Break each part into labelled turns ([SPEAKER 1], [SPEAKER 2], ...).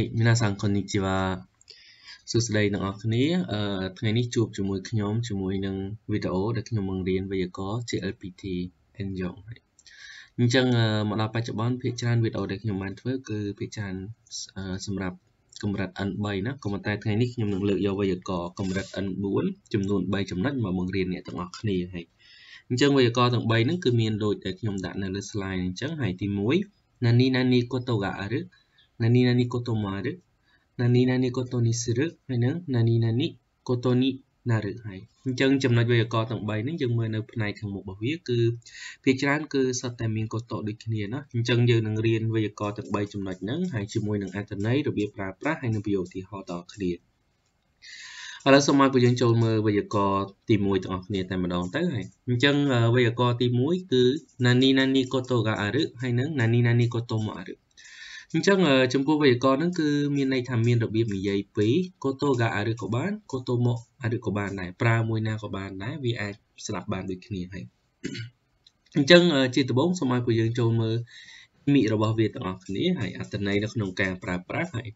[SPEAKER 1] យ皆さんこんにちはសួស្តីទាំងអស់គ្នាអឺថ្ងៃនេះជួបជាមួយខ្ញុំជាមួយនឹងវីដេអូដែលខ្ញុំបង្រៀនវេយ្យាករណ៍ JLPT Enjong អញ្ចឹងមកដល់បច្ចុប្បន្នភាគច្រើនវីដេអូដែលខ្ញុំបានធ្វើគឺភាគច្រើនសម្រាប់កម្រិត N3 ណាក៏ប៉ុន្តែថ្ងៃនេះខ្ញុំនឹងលើកយកវេយ្យាករណ៍កម្រិត N4 ចំនួន3ចំណុចមកបង្រៀនអ្នកទាំងអស់គ្នាហើយអញ្ចឹងវេយ្យាករណ៍ទាំង3ហ្នឹងគឺមានដូចដែលខ្ញុំដាក់នៅលើ slide អញ្ចឹងហើយទី1 Nani nani koto ga aru 何々こともある。何々ことにする。ហើយនឹង何々ことにណាឬហើយអញ្ចឹងចំណុចវេយ្យាករណ៍ទាំង3នេះយើងមើលនៅផ្នែកខាងមុខរបស់វាគឺភាគច្រើនគឺសុទ្ធតែមានកតដូចគ្នាណាអញ្ចឹងយើងនឹងរៀនវេយ្យាករណ៍ទាំង3ចំណុចហ្នឹងហើយជាមួយនឹងអត្ថន័យរបៀបប្រើប្រាស់ហើយនឹងប្រយោគឧទាហរណ៍តគ្នាឥឡូវសូមឲ្យពួកយើងចូលមើលវេយ្យាករណ៍ទី1ទាំងអស់គ្នាតែម្ដងទៅហើយអញ្ចឹងវេយ្យាករណ៍ទី1គឺ nani nani koto ga aru ហើយនឹង nani nani koto mo aru អញ្ចឹងចំពោះវេយ្យាករណ៍ហ្នឹងគឺមានន័យថាមានរបៀបនិយាយពីរកូតូកាអាឬក៏បានកូតូមកអាឬក៏បានដែរប្រើមួយណាក៏បានដែរវាអាចស្ដាប់បានដូចគ្នាហើយអញ្ចឹងជាដំបូងសូមឲ្យពួកយើងចូលមើលមីរបស់វាទាំងអស់គ្នាហើយអត្ថន័យនៅក្នុងការប្រើប្រាស់ហើយ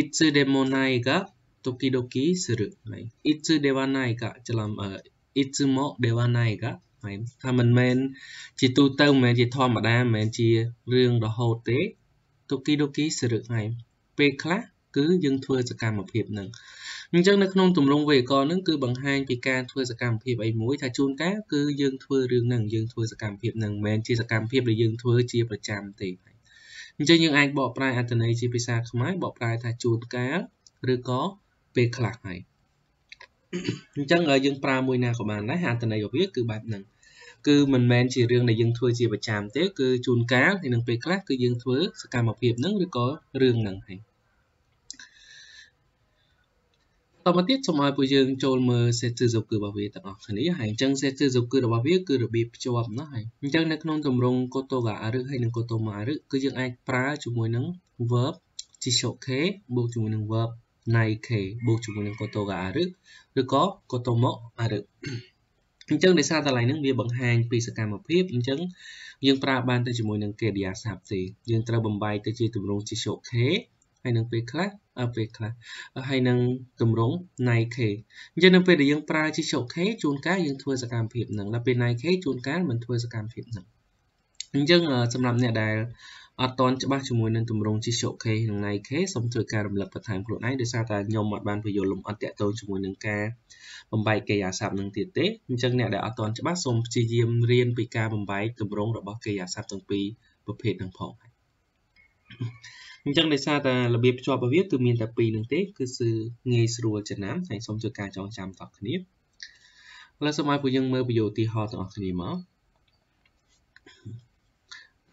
[SPEAKER 1] itsu demonai ga tokidoki suru ហើយ itsu dewanai ga ច្រឡំ itsu mo dewanai ga ហើយថាមិនមែនជាទូទៅមិនមែនជាធម្មតាមិនមែនជារឿងរហូតទេទុគីដុគីសិរឹកហើយពេលខ្លះគឺយើង ធ្វើសកម្មភាពនឹងអញ្ចឹងនៅក្នុងទម្រង់វេកនឹងគឺបង្ហាញពីការធ្វើសកម្មភាពអីមួយថាជួនកាលគឺយើងធ្វើរឿងនឹងយើងធ្វើសកម្មភាពនឹងមិនមែនជាសកម្មភាពដែលយើងធ្វើជាប្រចាំទេអញ្ចឹងយើងអាចបកប្រែអត្ថន័យជាភាសាខ្មែរបកប្រែថាជួនកាលឬក៏ពេលខ្លះហើយអញ្ចឹងយើងប្រើមួយណាក៏បានដែរអត្ថន័យរបស់វាគឺបែបហ្នឹងគឺមិនមែនជារឿងដែលយើងធ្វើជាប្រចាំទេគឺជួនកាលហើយនឹងពេលខ្លះគឺយើងធ្វើសកម្មភាពហ្នឹងឬក៏រឿងហ្នឹងហើយតមកទៀតសូមឲ្យពួកយើងចូលមើល set ជឺសុគឺរបស់វាទាំងអស់គ្នាហើយអញ្ចឹង set ជឺសុគឺរបស់វាគឺរបៀបភ្ជាប់ណាហើយអញ្ចឹងនៅក្នុងទម្រង់ kotoga aru ហើយនិង kotoma aru គឺយើងអាចប្រើជាមួយនឹង verb chishoke បូកជាមួយនឹង verb naike បូកជាមួយនឹង kotoga aru ឬក៏ kotomo aru អញ្ចឹងដោយសារតម្លៃហ្នឹងវាបង្ហាញពីសកម្មភាពអញ្ចឹងយើងប្រើបានទៅជាមួយនឹងកិរិយាសព្ទទេយើងត្រូវបំបែកទៅជាទម្រង់ជា show k ហើយនឹងពេលខ្លះអពេលខ្លះហើយនឹងទម្រង់ 9k អញ្ចឹងនៅពេលដែលយើងប្រើជា show k ជួនកាលយើងធ្វើសកម្មភាពហ្នឹងដល់ពេល 9k ជួនកាលមិនធ្វើសកម្មភាពហ្នឹងអញ្ចឹងសម្រាប់អ្នកដែលអត់តន់ច្បាស់ជាមួយនឹងទម្រង់ G-Shock និង Nike សូមធ្វើការរំលឹកបន្ថែមខ្លួនឯងដោយសារតែខ្ញុំអត់បានពន្យល់លំអិតតាក់ទងជាមួយនឹងការបំបែកកិរិយាសព្ទនឹងទៀតទេអញ្ចឹងអ្នកដែលអត់តន់ច្បាស់សូមព្យាយាមរៀនពីការបំបែកទម្រង់របស់កិរិយាសព្ទទាំងពីរប្រភេទនឹងផងអញ្ចឹងដោយសារតែរបៀបភ្ជាប់របស់វាគឺមានតែពីរនឹងទេគឺគឺងាយស្រួលចំណាំហើយសូមធ្វើការចងចាំតោះគ្នាឥឡូវសូមឲ្យពួកយើងមើលវីដេអូឧទាហរណ៍ទាំងអស់គ្នាមក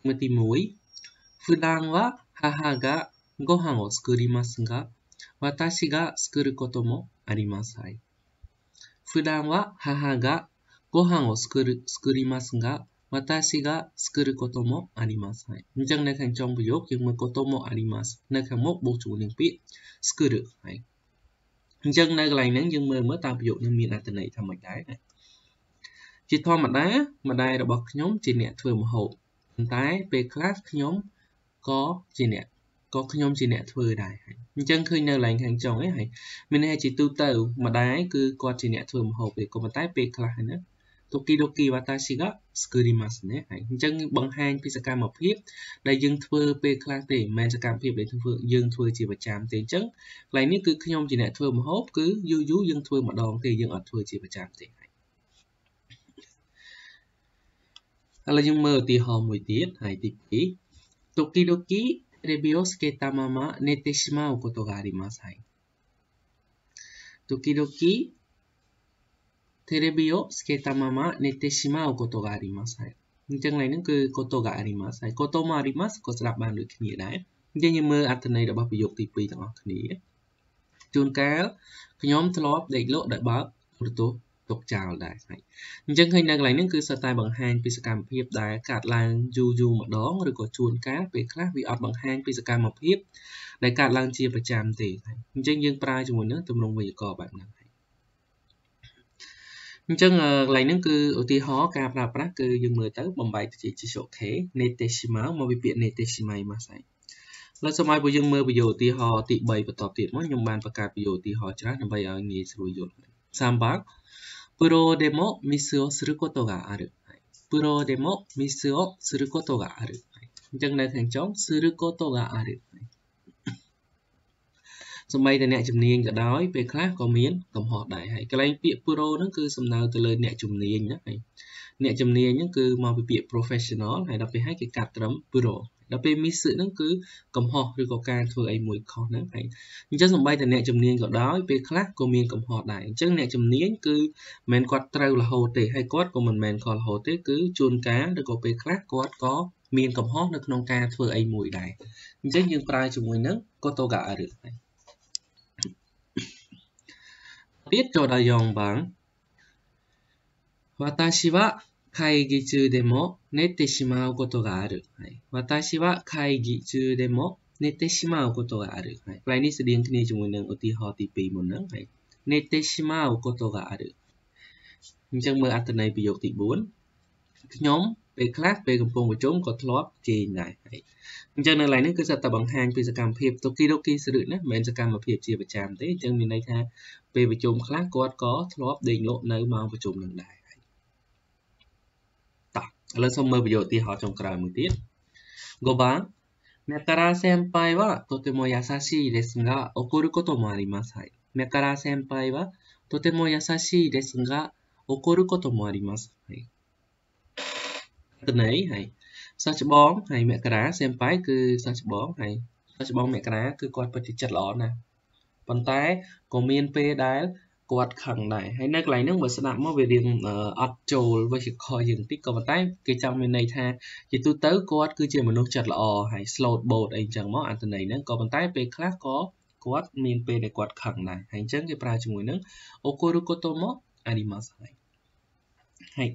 [SPEAKER 1] មើលទី1普段は母がご飯を作りますが、私が作ることもあります。はい、普段は母がご飯を作る作りますが、私が作ることもあります。はい、じゃんね、t んちょん b よき読むこともあります。ね、かも、ぼちゅうにぴ、作る。はい。じゃあ、ね、来年、読むむたぶよ、読みなってない、たまいだい。ជាធម្មតាម្ដាយរបស់ខ្ញុំជាអ្នកធ្វើម្ហូបក៏ជាអ្នកក៏ខ្ញុំជាអ្នកធ្វើដែរអញ្ចឹងឃើញនៅឡើងខាងចុងឯងហើយមានន័យជាទូទៅម្ដាយគឺគាត់ជាអ្នកធ្វើម្ហូបទេក៏ប៉ុន្តែពេលខ្លះណាទូគីដូគីវ៉ាតាស៊ីកាស្គូរីម៉ាសណែហើយអញ្ចឹងបង្ហាញពីសកម្មភាពដែលយើងធ្វើពេលខ្លះទេមិនមែនសកម្មភាពដែលធ្វើយើងធ្វើជាប្រចាំទេអញ្ចឹងកន្លែងនេះគឺខ្ញុំជាអ្នកធ្វើម្ហូបគឺយូរយូរយើងធ្វើម្ដងទេយើងអត់ធ្វើជាប្រចាំទេហើយឥឡូវយើងមើលឧទាហរណ៍មួយទៀតហើយទី2時々テレビをつけたまま寝てしまうことがあります。はい。時々テレビをつけたまま寝てしまうことがあります。はい。អញ្ចឹងឡើយហ្នឹងគឺことがありますហើយことមកありますក៏ស្ដាប់បានដូចគ្នាដែរអញ្ចឹងយើងមើលអត្ថន័យរបស់ប្រយោគទី2ទាំងអស់គ្នាជួនកាលខ្ញុំធ្លាប់ដេកលក់ដោយបើកទូរទស្សន៍ទុកចោលដែរហើយអញ្ចឹងឃើញនៅកន្លែងនេះគឺសិតតែបង្ហាញពីសកម្មភាពដែលកាត់ឡើងយូរយូរម្ដងឬក៏ជួនកាលពេលខ្លះវាអត់បង្ហាញពីសកម្មភាពដែលកាត់ឡើងជាប្រចាំទេអញ្ចឹងយើងប្រើជាមួយនឹងទម្រង់វេយ្យាករណ៍បែបហ្នឹងអញ្ចឹងកន្លែងហ្នឹងគឺឧទាហរណ៍ការប្រើប្រាស់គឺយើងមើលទៅបំបែកជាជាអូខេ netesimal មកពីពាក្យ netesimal មកស្អីលើសម័យពួកយើងមើលវីដេអូឧទាហរណ៍ទី3បន្តទៀតមកខ្ញុំបានបង្កើតវីដេអូឧទាហរណ៍ច្រើនដើម្បីឲ្យងាយស្រួលយល់ Sambak プロでもミスをすることがある。プロでもミスをすることがある。អញ្ចឹងនៅខាងចុងすることがあるសម្បីតែអ្នកជំនាញក៏ដោយពេលខ្លះក៏មានកំហុសដែរហើយកន្លែងពាក្យ pro ហ្នឹងគឺសំដៅទៅលើអ្នក ជំនាញណាអ្នកជំនាញហ្នឹងគឺមកពីពាក្យ professional ហើយដល់ពេលហើយគេកាត់ត្រឹម pro ដល់ពេល miss ហ្នឹងគឺកំហុសឬក៏ការធ្វើអីមួយខុសហ្នឹងហើយអញ្ចឹងសំបីតអ្នកជំនាញក៏ដោយពេលខ្លះក៏មានកំហុសដែរអញ្ចឹងអ្នកជំនាញគឺមិនមែនគាត់ត្រូវរហូតទេហើយគាត់ក៏មិនមែនខុសរហូតទេគឺជួនកាលឬក៏ពេលខ្លះគាត់ក៏មានកំហុសនៅក្នុងការធ្វើអីមួយដែរអញ្ចឹងយើងប្រើជាមួយនឹង Kotoga Aru ទៀតចូលដល់4番私は会議中でも寝てしまうことがある。はい、私は会議中でも寝てしまうことがある。はい、来日ស្តីងគ្នាជាមួយនឹងឧទាហរណ៍ទី2មុនហ្នឹងហើយ寝てしまうことがあるអញ្ចឹងមើលអត្ថន័យប្រយោគទី4ខ្ញុំពេលខ្លះពេលកំពុងប្រជុំក៏ធ្លាប់ជេងដែរហើយអញ្ចឹងនៅឡើយនេះគឺសិតតែបង្ហាញពីសកម្មភាពទុកគីទុកគីស្រឹកណាមិនមែនសកម្មភាព ជាប្រចាំទេអញ្ចឹងមានន័យថាពេលប្រជុំខ្លះគាត់ក៏ធ្លាប់ដេកលក់នៅម៉ោងប្រជុំនឹងដែរឥឡូវសូមមើលប្រយោគឧទាហរណ៍ចុងក្រោយមួយទៀត5番目から先輩はとても優しいですが怒ることもあります。はい、目から先輩はとても優しいですが怒ることもあります。はいទៅណីហើយសិស្សច្បងហើយមករាសេមប៉ៃគឺសិស្សច្បងហើយសិស្សច្បងមករាគឺគាត់ពិតជាចិត្តល្អណាស់ប៉ុន្តែក៏មានពេលដែលគាត់ខឹងដែរហើយនៅកន្លែងហ្នឹងបើស្ដាប់មកវារៀងអត់ចូល vehicle យើងតិចក៏ប៉ុន្តែគេចង់មានន័យថាជាទូទៅគាត់គឺជាមនុស្សចិត្តល្អហើយ slot boat អីចឹងមកអត្ថន័យហ្នឹងក៏ប៉ុន្តែពេលខ្លះក៏គាត់មានពេលដែលគាត់ខឹងដែរហើយអញ្ចឹងគេប្រើជាមួយនឹង okurukoto mo animasu ហើយហើយ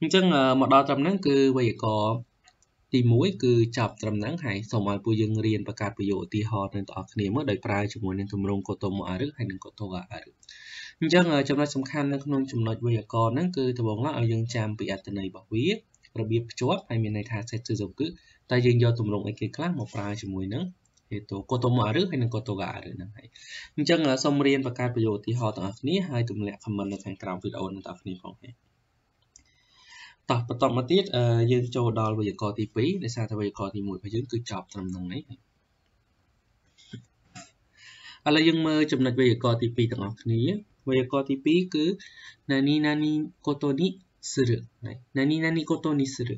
[SPEAKER 1] អញ្ចឹងមកដល់ត្រឹមហ្នឹងគឺវេយ្យាករណ៍ទី1គឺចាប់ត្រឹមហ្នឹងហើយសូមឲ្យពួកយើងរៀនបង្កើតប្រយោគឧទាហរណ៍ទៅដល់អ្នកគ្នាមើលដោយប្រើជាមួយនឹងទម្រង់ koto mo aru ហើយនឹង koto ga aru អញ្ចឹងចំណុចសំខាន់នៅក្នុងចំណុចវេយ្យាករណ៍ហ្នឹងគឺដំបូងឡើយឲ្យយើងចាំពីអត្ថន័យរបស់វារបៀបភ្ជាប់ហើយមានន័យថា set គឺតែយើងយកទម្រង់អីគេខ្លះមកប្រើជាមួយនឹងហេតុកូតូម៉ាឬហើយនឹងកូតូកាឬហ្នឹងហើយអញ្ចឹងសូមរៀនបង្កើតប្រយោគឧទាហរណ៍ទាំងអស់គ្នាហើយទម្លាក់ comment នៅខាងក្រោមវីដេអូនឹងទាំងអស់គ្នាផងហើយតោះបន្តមកទៀតយើងចូលដល់វេយ្យាករណ៍ទី2ដោយសារតែវេយ្យាករណ៍ទី1របស់យើងគឺចប់ត្រឹមនឹងនេះឥឡូវយើងមើលចំណុចវេយ្យាករណ៍ទី2ទាំងអស់គ្នាយากรណ៍ទី2គឺណានីណានីកូតូនីស៊ឺរណានីណានីកូតូនីស៊ឺរ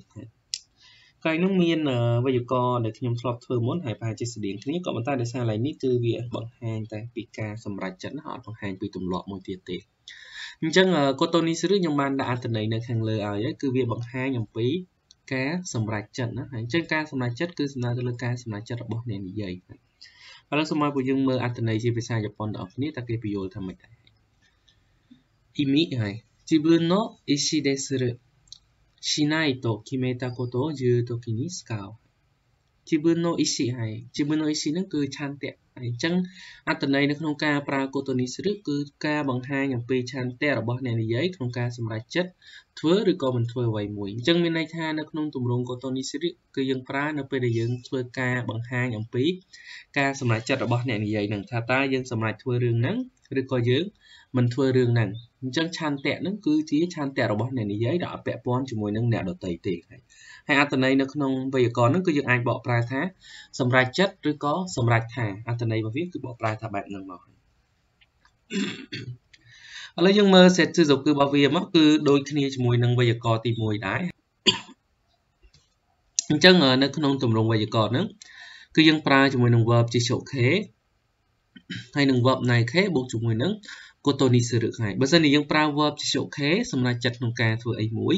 [SPEAKER 1] កាយនោះមានវេយ្យាករណ៍ដែលខ្ញុំធ្លាប់ធ្វើមុនហើយប្រហែលជាស្តៀងគ្នាក៏ប៉ុន្តែដោយសារឡើយនេះគឺវាបង្ហាញតែពីការសម្រេចចិត្តណាអត់បង្ហាញពីទម្លាប់មួយទៀតទេអញ្ចឹងកូតូនីស៊ឺរខ្ញុំបានដាក់អត្ថន័យនៅខាងលើឲ្យហើយ គឺវាបង្ហាញអំពីការសម្រេចចិត្តណាហើយអញ្ចឹងការសម្រេចចិត្តគឺសំដៅទៅលើការសម្រេចចិត្តរបស់អ្នកនិយាយឥឡូវសូមឲ្យពួកយើងមើលអត្ថន័យជាភាសាជប៉ុនដល់អ្នកគ្នាតើគេពយល់ថាម៉េចដែរ意味はい。自分の意思でする。しないと決めたことを言うときに使う。自分の意思はい。自分の意思នឹងគឺឆន្ទៈហើយអញ្ចឹងអត្ថន័យនៅក្នុងការប្រើកូតនីស្រឹកគឺការបង្ហាញអំពីឆន្ទៈរបស់អ្នកនិយាយក្នុងការសម្រេចចិត្តធ្វើឬក៏មិនធ្វើអ្វីមួយអញ្ចឹងមានន័យថានៅក្នុងទម្រង់កូតនីស្រឹកគឺយើងប្រើនៅពេលដែលយើងធ្វើការបង្ហាញអំពីការសម្រេចចិត្តរបស់អ្នកនិយាយនឹងថាតើយើងសម្រេចធ្វើរឿងហ្នឹងឬក៏យើង មិនធ្វើរឿងហ្នឹងអញ្ចឹងឆន្ទៈហ្នឹងគឺជាឆន្ទៈរបស់អ្នកនិយាយដែលអពាក់ព័ន្ធជាមួយនឹងអ្នកដតីទេហើយអត្ថន័យនៅក្នុងវេយ្យាករណ៍ហ្នឹងគឺយើងអាចបកប្រែថា សម្រេចចិត្តឬក៏សម្រេចថាអត្ថន័យរបស់វាគឺបកប្រែថាបែបហ្នឹងមកឥឡូវយើងមើលសេតគឺសុគឺរបស់វាមកគឺដូចគ្នាជាមួយនឹងវេយ្យាករណ៍ទី1ដែរអញ្ចឹងនៅក្នុងទម្រង់វេយ្យាករណ៍ហ្នឹងគឺយើងប្រើជាមួយនឹង verb ជា shoke ហើយនឹង verb 9k បូកជាមួយនឹង kotonisuru ខ្មែរបើសិនជាយើងប្រើ verb ជា ok សម្រាប់ចិត្តក្នុងការធ្វើអីមួយ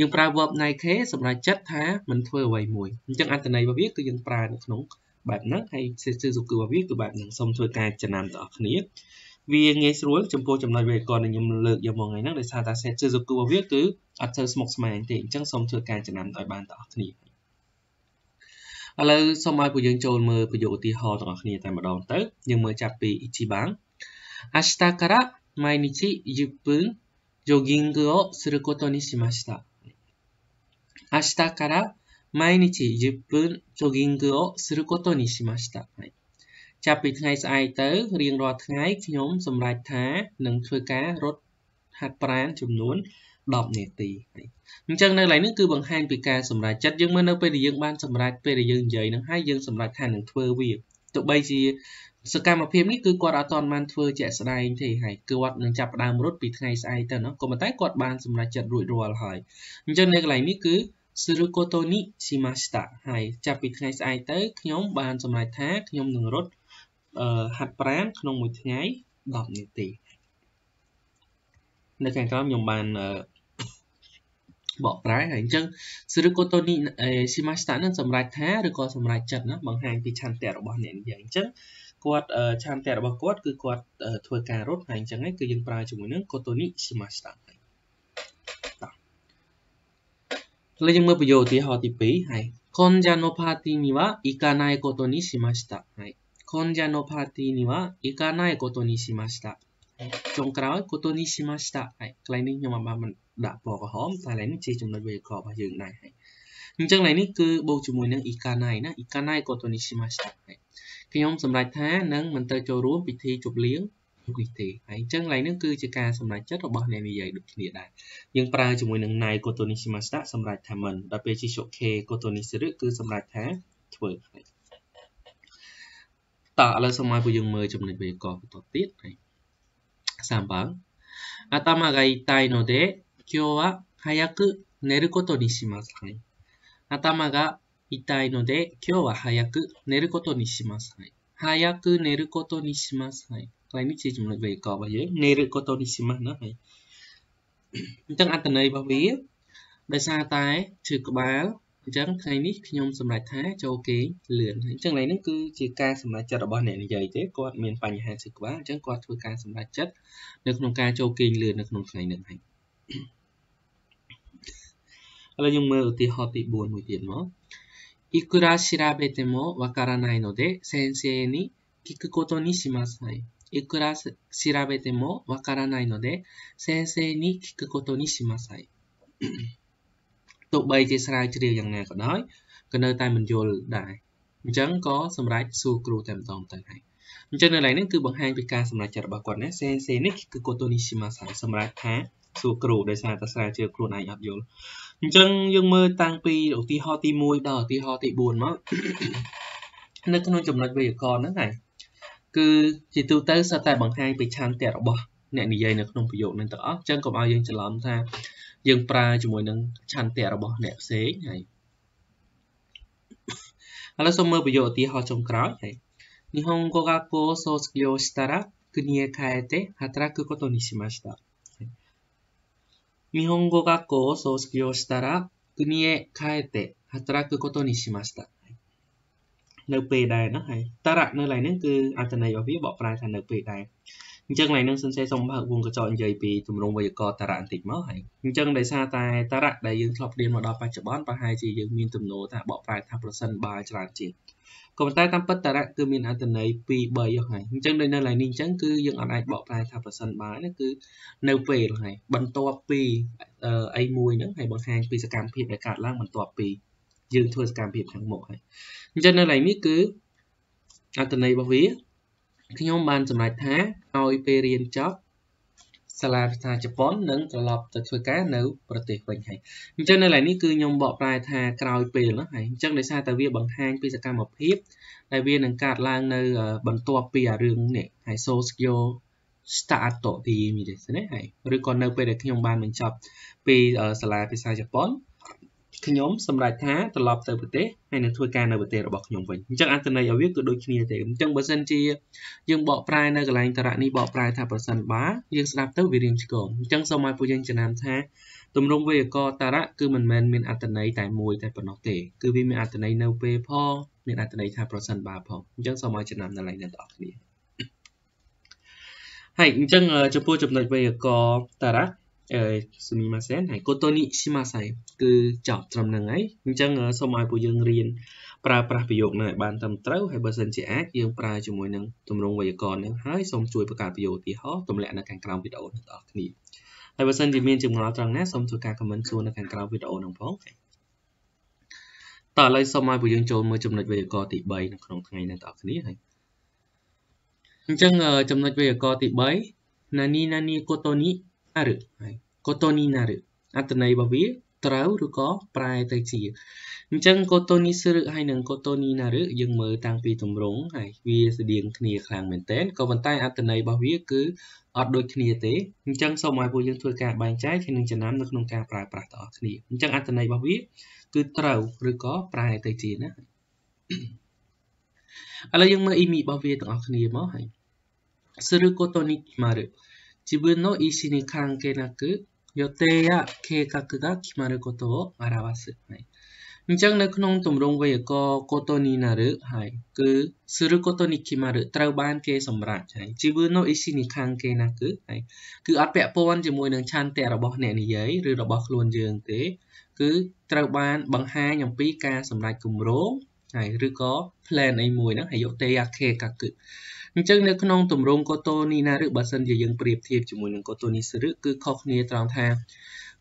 [SPEAKER 1] យើងប្រើ verb naike សម្រាប់ចិត្តថាមិនធ្វើអ្វីមួយអញ្ចឹងអត្ថន័យរបស់វាគឺយើងប្រើនៅក្នុងបែបហ្នឹងហើយ setsuku របស់វាគឺបែបហ្នឹងសូមធ្វើការចំណាំទាំងអស់គ្នា វាងាយស្រួលចំពោះចំណុចវេយ្យាករណ៍ដែលខ្ញុំលើកយកមកថ្ងៃហ្នឹងដោយសារតែ setsuku របស់វាគឺអត់ត្រូវស្មុគស្មាញទេអញ្ចឹងសូមធ្វើការចំណាំឲ្យបានទាំងអស់គ្នាឥឡូវសូមឲ្យពួកយើងចូលមើលប្រយោគឧទាហរណ៍ទាំងអស់គ្នាតែម្ដងទៅយើងមើលចាប់ពី Ichiban 明日から毎日10分ジョギングをすることにしました。明日から毎日10分ジョギングをすることにしました。ចាប់ពីថ្ងៃស្អែកទៅរៀងរាល់ថ្ងៃខ្ញុំសម្រេចថានឹងធ្វើការរត់ហាត់ប្រាណចំនួន10នាទីអញ្ចឹងនៅកន្លែងនេះគឺបង្ហាញពីការសម្រេចចិត្តយើងមើលនៅពេលដែលយើងបានសម្រេចពេលដែលយើងនិយាយនឹងហើយយើងសម្រេចថានឹងធ្វើវាទោះបីជាសកម្មភាពនេះគឺគាត់អត់ទាន់បានធ្វើជាក់ស្ដែងទេហើយគាត់នឹងចាប់ផ្ដើមរត់ពីថ្ងៃស្អែកទៅណាក៏ប៉ុន្តែគាត់បានសម្រេចចិត្តរួចរាល់ហើយអញ្ចឹងនៅកន្លែងនេះគឺすることにしましたហើយចាប់ពីថ្ងៃស្អែកទៅខ្ញុំបានសម្រេចថាខ្ញុំនឹងរត់ហាត់ប្រាណក្នុងមួយថ្ងៃ10នាទីនៅខាងក្រោមខ្ញុំបានបកប្រែហើយអញ្ចឹងសិរិកូតូនីស៊ីម៉ាស្តានឹងសម្រាប់ថាឬក៏សម្រាប់ចិត្តណាបង្ហាញពីឆន្ទៈរបស់អ្នកនិយាយអញ្ចឹងគាត់ឆន្ទៈរបស់គាត់គឺគាត់ធ្វើការរត់ហើយអញ្ចឹងគឺយើងប្រើជាមួយនឹង Kotoni Shimashita ឥឡូវយើងមើលប្រយោគឧទាហរណ៍ទី2ហើយ Konja no party には行かないことにしましたはい Konja no party には行かないことにしましたចុងក្រោយ Koto ni shimashita ហើយកន្លែងនេះខ្ញុំអាចបានដាក់ពណ៌ក្រហមតែកន្លែងនេះជាចំណុចវេយ្យាករណ៍របស់យើងដែរហើយអញ្ចឹងកន្លែងនេះគឺបូកជាមួយនឹង Ikanai ណា Ikanai Koto ni shimashita ហើយខ្ញុំសម្រេចថានឹងមិនទៅចូលរួមពិធីជប់លៀងនេះទេហើយអញ្ចឹងឡើយនេះគឺជាការសម្រេចចិត្តរបស់អ្នកនិយាយដូចគ្នាដែរយើងប្រើជាមួយនឹង nai kotonishimashita សម្រេចថាមិនដល់ពេល chishoke kotonishiru គឺសម្រេចថាធ្វើតើឥឡូវសូមឲ្យពួកយើងមើលចំណុចវេកបន្តទៀតហើយ3番頭が痛いので今日は早く寝ることにしますはい頭が痛いので、今日は早く寝ることにします。はい、早く寝ることにします。はいខ្លៃនេះជាចំណុចវេកបរបស់យើងនេឬក៏តូនីស៊ីម៉ាស់ណាហើយអញ្ចឹងអត្តន័យរបស់វាដោយសារតែឈឺក្បាលអញ្ចឹងថ្ងៃនេះខ្ញុំសម្រេចថាចូលគេងលឿនអញ្ចឹងថ្ងៃនេះគឺជាការសម្រេចចិត្តរបស់អ្នកនិយាយទេគាត់មានបញ្ហាឈឺក្បាលអញ្ចឹងគាត់ធ្វើការសម្រេចចិត្តនៅក្នុងការចូលគេងលឿននៅក្នុងថ្ងៃនេះហើយឥឡូវយើងមើលឧទាហរណ៍ទី4មួយទៀតមកいくら調べてもわからないので、先生に聞くことにします。はい。いくら調べてもわからないので、先生に聞くことにします。はい。ទោះបីជាស្រាវជ្រាវយ៉ាងណាក៏ដោយក៏នៅតែមិនយល់ដែរអញ្ចឹងក៏សម្រេចសួរគ្រូតែម្ដងទៅហើយអញ្ចឹងនៅឡើយនេះគឺបង្ហាញពីការសម្រេចចិត្តរបស់គាត់ណាសេនសេនេះគឺកូតូនីស៊ីម៉ាសសម្រាប់ថាសួរគ្រូដោយសារតែស្រាវជ្រាវខ្លួនឯងអត់យល់អញ្ចឹងយើងមើលតាំងពីឧទាហរណ៍ទី1ដល់ឧទាហរណ៍ទី4មកនៅក្នុងចំណុចវេយ្យាករណ៍ហ្នឹងហើយគឺជាទូទៅសិតតែបង្ហាញពីឆន្ទៈរបស់អ្នកនិយាយនៅក្នុងប្រយោគនឹងទាំងអស់អញ្ចឹងកុំឲ្យយើងច្រឡំថាយើងប្រើជាមួយនឹងឆន្ទៈរបស់អ្នកផ្សេងហើយឥឡូវសូមមើលប្រយោគឧទាហរណ៍ចុងក្រោយហើយ日本語学校を卒業したら国へ帰って働くことにしました日本語学校を卒業したら、国へ帰って働くことにしました。នៅពេលដែរណាហើយតារៈនៅឡើយហ្នឹងគឺអត្ថន័យរបស់វាបកប្រែថានៅពេលដែរអញ្ចឹងឡើយហ្នឹងសិនសេសូមបើកវងកញ្ចក់និយាយពីទម្រង់វេយ្យាករណ៍តារៈបន្តិចមកហើយអញ្ចឹងដោយសារតែតារៈដែលយើងធ្លាប់រៀនមកដល់បច្ចុប្បន្នប្រហែលជាយើង មានទំនោរថាបកប្រែថាប្រសិនបើច្រើនជាងក៏ប៉ុន្តែតាមពិតតារៈគឺមានអត្ថន័យ2 3ហ្នឹងហើយអញ្ចឹងដូចនៅឡើយនេះអញ្ចឹងគឺយើងអត់អាចបកប្រែថាប្រសិនបើណាគឺនៅពេលហ្នឹងហើយបន្ទាប់ពីអីមួយហ្នឹងហើយបង្ហាញពីសកម្មភាពដែលកើតឡើងបន្ទាប់ពីយើងធ្វើសកម្មភាពខាងមុខហើយអញ្ចឹងនៅឡើយនេះគឺអត្ថន័យរបស់វាខ្ញុំបានសម្រេចថាឲ្យពេលរៀនចប់សាលាភាសាជប៉ុននឹងត្រឡប់ទៅធ្វើការនៅប្រទេសវិញហើយអញ្ចឹងនៅឡើយនេះគឺខ្ញុំបកប្រែថាក្រោយពេលណាហើយអញ្ចឹងដោយសារតែវាបង្ហាញពីសកម្មភាពដែលវានឹងកើតឡើងនៅបន្ទាប់ពីអារឿងនេះហើយ Soskyo Stato di Mides ណាហើយឬក៏នៅពេលដែលខ្ញុំបានបញ្ចប់ពីសាលាភាសាជប៉ុនខ្ញុំសម្រេចថាត្រឡប់ទៅប្រទេសហើយនឹងធ្វើការនៅប្រទេសរបស់ខ្ញុំវិញអញ្ចឹងអត្ថន័យឲ្យវាគឺដូចគ្នាទេអញ្ចឹងបើសិនជាយើងបកប្រែនៅកន្លែងតរៈនេះបកប្រែថាប្រសិនបើយើងស្ដាប់ទៅវារៀងឆ្កមអញ្ចឹងសូមឲ្យពួកយើងចំណាំថាទម្រង់វេយ្យាករណ៍តរៈគឺមិនមែនមានអត្ថន័យតែមួយតែប៉ុណ្ណោះទេ គឺវាមានអត្ថន័យនៅពេលផងមានអត្ថន័យថាប្រសិនបើផងអញ្ចឹងសូមឲ្យចំណាំដល់ឡើងអ្នកទាំងអស់គ្នាហើយអញ្ចឹងចំពោះចំណុចវេយ្យាករណ៍តរៈសមីម៉ាសែនហើយកូតូនីស៊ីម៉ាសៃគឺចប់ត្រឹមហ្នឹងហើយអញ្ចឹងសូមឲ្យពួកយើងរៀនប្រើប្រាស់ប្រយោគហ្នឹងឲ្យបានត្រឹមត្រូវហើយបើសិនជាអាចយើងប្រើជាមួយនឹងទម្រង់វេយ្យាករណ៍ហ្នឹងហើយសូមជួយបង្កើតប្រយោគឧទាហរណ៍ទម្លាក់នៅខាងក្រោមវីដេអូនេះបងប្អូនគ្នាហើយបើសិនជាមានចម្ងល់ត្រង់ណាសូមធ្វើការខមមិនសួរនៅខាងក្រោមវីដេអូហ្នឹងផងតោះឥឡូវសូមឲ្យពួកយើងចូលមើលចំណុចវេយ្យាករណ៍ទី3នៅក្នុងថ្ងៃនេះបងប្អូនគ្នាហើយអញ្ចឹងចំណុចវេយ្យាករណ៍ទី3ណានីណានីកូតូនីអរុហើយកូតូនីណារុអត្ថន័យរបស់វាត្រូវឬក៏ប្រែទៅជាអញ្ចឹងកូតូនីសរុហើយនិងកូតូនីណារុយើងមើលតាំងពីទម្រង់ហើយវាស្តៀងគ្នាខ្លាំងមែនទែនក៏ប៉ុន្តែអត្ថន័យរបស់វាគឺអត់ដូចគ្នាទេអញ្ចឹងសូមឲ្យពួកយើងធ្វើការបែងចែកហើយនឹងចំណាំនៅក្នុងការប្រើប្រាស់ទាំងអស់គ្នាអញ្ចឹងអត្ថន័យរបស់វាគឺត្រូវឬក៏ប្រែទៅជាណាឥឡូវយើងមើលអ៊ីមីរបស់វាទាំងអស់គ្នាមកហើយសរុកូតូនីម៉ារុ自分の意思に関係なく予定や計画が決まることを表す。はい、អញ្ចឹងនៅក្នុងទម្រង់វេយ្យាករណ៍ koto ni naru ហើយគឺ suru koto ni kimaru ត្រូវបានគេសម្រេចហើយ jibu no ishi ni kanke naku ហើយគឺអត់ពាក់ព័ន្ធជាមួយនឹងឆន្ទៈរបស់អ្នកនិយាយឬរបស់ខ្លួនយើងទេគឺត្រូវបានបង្ហាញអំពីការសម្រេចគម្រោងហើយឬក៏ plan អីមួយហ្នឹងហើយយកទេយ៉ាខេកាគឹអញ្ចឹងនៅក្នុងទម្រង់កូតូនីណាឬបើសិនជាយើងប្រៀបធៀបជាមួយនឹងកូតូនីសិរឹគឺខុសគ្នាត្រង់ថា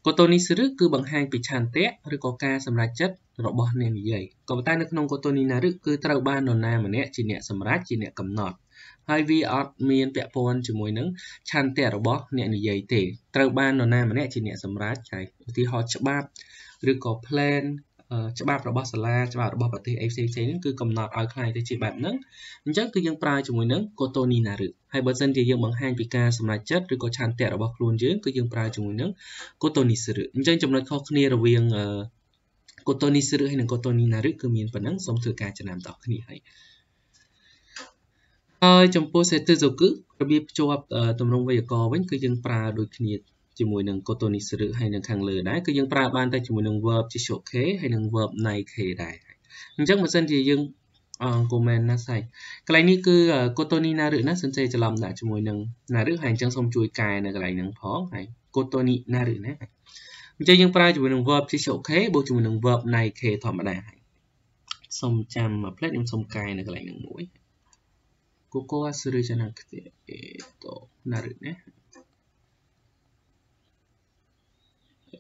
[SPEAKER 1] កូតូនីសិរឹគឺបង្ហាញពីឆន្ទៈឬក៏ការសម្រេចចិត្តរបស់ អ្នកនិយាយក៏ប៉ុន្តែនៅក្នុងកូតូនីណាឬគឺត្រូវបាននរណាម្នាក់ជាអ្នកសម្រេចជាអ្នកកំណត់ហើយវាអត់មានពាក់ព័ន្ធជាមួយនឹងឆន្ទៈរបស់អ្នកនិយាយទេត្រូវបាននរណាម្នាក់ជាអ្នកសម្រេចហើយឧទាហរណ៍ច្បាប់ឬក៏ plan ច្បាប់របស់សាលាច្បាប់របស់ប្រទេសអីផ្សេងផ្សេងហ្នឹងគឺកំណត់ឲ្យខ្លាំងទៅជាបែបហ្នឹងអញ្ចឹងគឺយើងប្រើជាមួយនឹងកូតូនីណារឹកហើយបើសិនជាយើងបង្ហាញពីការសម្រេចចិត្តឬក៏ឆន្ទៈរបស់ខ្លួនយើងគឺយើងប្រើជាមួយនឹងកូតូនីសរឹកអញ្ចឹងចំណុចខុសគ្នារវាងកូតូនីសរឹកហើយនិងកូតូនីណារឹកគឺមានប៉ុណ្ណឹងសូមធ្វើការចំណាំតោះគ្នាហើយហើយចំពោះសេតឺសូគឺរបៀបភ្ជាប់តម្រងវេយ្យាករណ៍វិញគឺយើងប្រើដូចគ្នាជាមួយនឹង Cotonisru ហើយនៅខាងលើដែរគឺយើងប្រើបានតែជាមួយនឹង verb ជា shoke ហើយនឹង verb nike ដែរអញ្ចឹងបើសិនជាយើងអង comment ណាសៃកន្លែងនេះគឺ Kotoni Naru ណាសិនជាច្រឡំដាក់ជាមួយនឹង Naru ហើយអញ្ចឹងសូមជួយកែនៅកន្លែងហ្នឹងផងហើយ Kotoni Naru ណាអញ្ចឹងយើងប្រើជាមួយនឹង verb ជា shoke បូកជាមួយនឹង verb nike ធម្មតាហើយសូមចាំមួយផ្លេតខ្ញុំសូមកែនៅកន្លែងហ្នឹងមួយここはするじゃなくて、えっ、ー、と、なるね。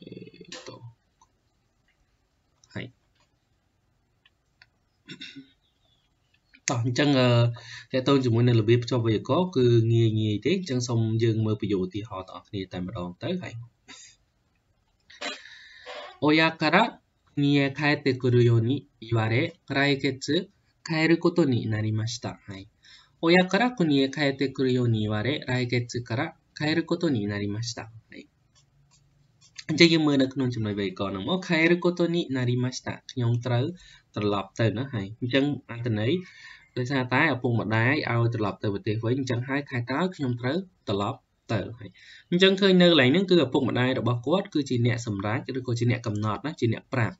[SPEAKER 1] えっと、はい。តោះ អញ្ចឹងតើតើជាមួយនឹងរបៀបចុះវេយ្យាករណ៍គឺងាយងាយទេអញ្ចឹងសូមយើងមើលយោឧទាហរណ៍ទាំងអស់គ្នាតែម្ដងទៅហើយ親から逃げ帰ってくるように言われ来月帰ることになりました、はい、親から逃げ帰ってくるように言われ来月から帰ることになりましたអញ្ចឹងយើងមើលនៅក្នុងចំណុចវេយ្យាករណ៍ហ្នឹងមកខៃឬកូតូនីណារីម៉ាស្តាខ្ញុំត្រូវត្រឡប់ទៅណាហើយអញ្ចឹងអន្តន័យដោយសារតែឪពុកម្ដាយឲ្យត្រឡប់ទៅប្រទេសវិញអញ្ចឹងហើយខែក្រោយខ្ញុំត្រូវត្រឡប់ទៅហើយអញ្ចឹងឃើញនៅកន្លែងហ្នឹងគឺឪពុកម្ដាយរបស់គាត់គឺជាអ្នកសម្រេចឬក៏ជាអ្នកកំណត់ណាជាអ្នកប្រាប់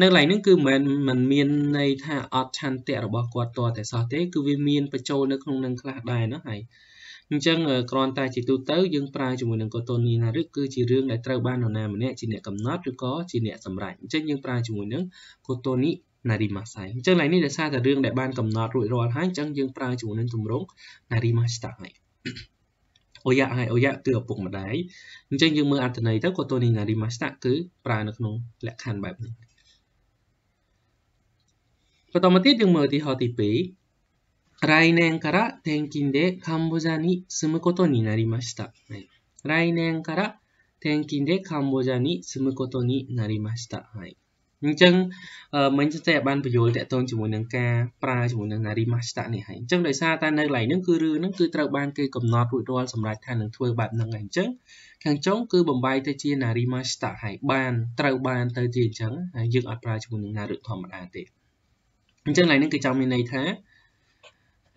[SPEAKER 1] នៅកន្លែងហ្នឹងគឺមិនមិនមានន័យថាអត់ឆន្ទៈរបស់គាត់តតែសោះទេ គឺវាមានបញ្ចូលនៅក្នុងនឹងខ្លះដែរណាហើយអញ្ចឹងគ្រាន់តែជាទូទៅយើងប្រើជាមួយនឹងកតូនីណាឬគឺជារឿងដែលត្រូវបាននរណាម្នាក់ជាអ្នកកំណត់ឬក៏ជាអ្នកសម្រេចអញ្ចឹងយើងប្រើជាមួយនឹងកតូនីណារីម៉ាសៃអញ្ចឹងឡើយនេះដោយសារតែរឿងដែលបានកំណត់រួចរាល់ហើយអញ្ចឹងយើងប្រើជាមួយនឹងទម្រង់ណារីម៉ាស្តាហើយអូយ៉ាហើយអូយ៉ាគឺឪពុកម្ដាយអញ្ចឹងយើងមើលអត្ថន័យទៅកតូនីណារីម៉ាស្តាគឺប្រើនៅក្នុងលក្ខខណ្ឌបែបនេះបន្តមកទៀតយើងមើលឧទាហរណ៍ទី2来年から転勤でカンボジアに住むことになりました。はい、来年から転勤でカンボジアに住むことになりました。はいអញ្ចឹងមិញចែកបានបញ្យល់តកតងជាមួយនឹងការប្រើជាមួយនឹង Narimashita នេះហើយអញ្ចឹងដោយសារតែនៅកន្លែងហ្នឹងគឺរឿងហ្នឹងគឺត្រូវបានគេកំណត់រួចរាល់សម្រាប់ថានឹងធ្វើបែបហ្នឹងហើយអញ្ចឹងខាងចុងគឺបំបីទៅជា Narimashita ហើយបានត្រូវបានទៅជាអញ្ចឹងហើយយើងអាចប្រើជាមួយនឹង Naru ធម្មតាទេអញ្ចឹងកន្លែងហ្នឹងគឺចង់មានន័យថា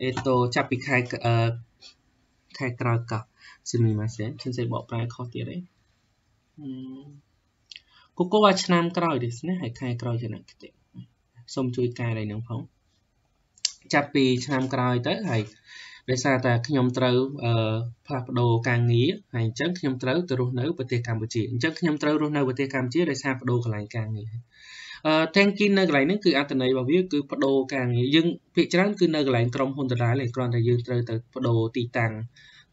[SPEAKER 1] អេតូចាប់ពីខែអឺខែក្រោយកោះស៊ីមីម៉ាសេខ្ញុំសេបកប្រែខុសទៀតឯងកូកូអាឆ្នាំក្រោយですねហើយខែក្រោយឆ្នាំគតិសូមជួយកែឲ្យនឹងផង ចាប់ពីឆ្នាំក្រោយទៅហើយដោយសារតែខ្ញុំត្រូវអឺផ្លាស់ប្ដូរការងារហើយអញ្ចឹងខ្ញុំត្រូវទៅរស់នៅប្រទេសកម្ពុជាអញ្ចឹងខ្ញុំត្រូវរស់នៅប្រទេសកម្ពុជាដោយសារប្ដូរកន្លែងការងារ thanking នៅកន្លែងហ្នឹងគឺអត្ថន័យរបស់វា គឺបដូរការងារយើងភាគច្រើនគឺនៅកន្លែងក្រុមហ៊ុនដដែលគ្រាន់តែយើងត្រូវទៅបដូរទីតាំង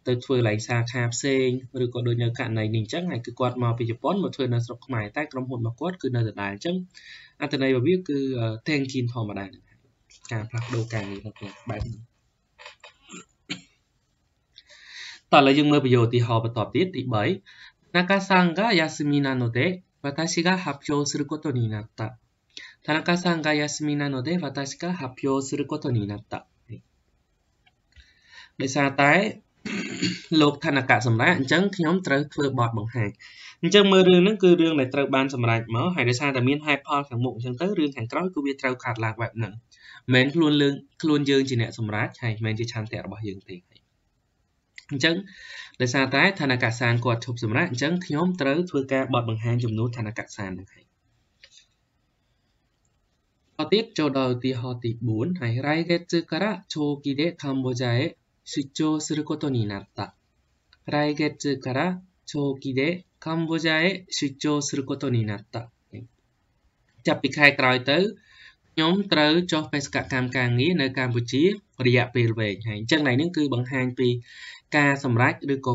[SPEAKER 1] ទៅធ្វើកន្លែងសាខាផ្សេងឬក៏ដូចនៅករណីនេះអញ្ចឹងហើយគឺគាត់មកពីជប៉ុនមកធ្វើនៅស្រុកខ្មែរតែក្រុមហ៊ុនរបស់គាត់គឺនៅដដែលអញ្ចឹងអត្ថន័យរបស់វាគឺ thanking ធម្មតាការផ្លាស់ប្ដូរការងាររបស់បែបនេះតោះឥឡូវយើងមើលប្រយោគឧទាហរណ៍បន្តទៀតទី3 Nakasanga Yasumina no de 私が発表することになった。田中さんが休みなので私が発表することになった。ដោយសារតែលោកធនកៈសម្រាប់អញ្ចឹងខ្ញុំត្រូវធ្វើបទបង្ហាញអញ្ចឹងមើលរឿងហ្នឹងគឺរឿងដែលត្រូវបានសម្រេចមកហើយដោយសារតែមានហេតុផលខាងមុខអញ្ចឹងទៅរឿងខាងក្រោយគឺវាត្រូវខាត់ឡើងបែបហ្នឹងមិនមែនខ្លួនលើខ្លួនយើងជាអ្នកសម្រេចហើយមិនមែនជាឆន្ទៈរបស់យើងទេអញ្ចឹងដោយសារតែឋានៈកសានគាត់ឈប់សម្រាកអញ្ចឹងខ្ញុំត្រូវធ្វើការបត់បង្ហាញចំនួនឋានៈកសានហ្នឹងហើយបន្តទៀតចូលដល់ឧទាហរណ៍ទី4ហើយរៃកេជឺការៈជូគីដេកម្ពុជាへ出張することになった来月から長期でカンボジアへ出張することになったចាប់ពីខែក្រោយទៅខ្ញុំត្រូវចុះបេសកកម្មការងារនៅកម្ពុជារយៈពេលវែងហើយអញ្ចឹងថ្ងៃនេះគឺបង្ហាញពីការសម្រេចឬក៏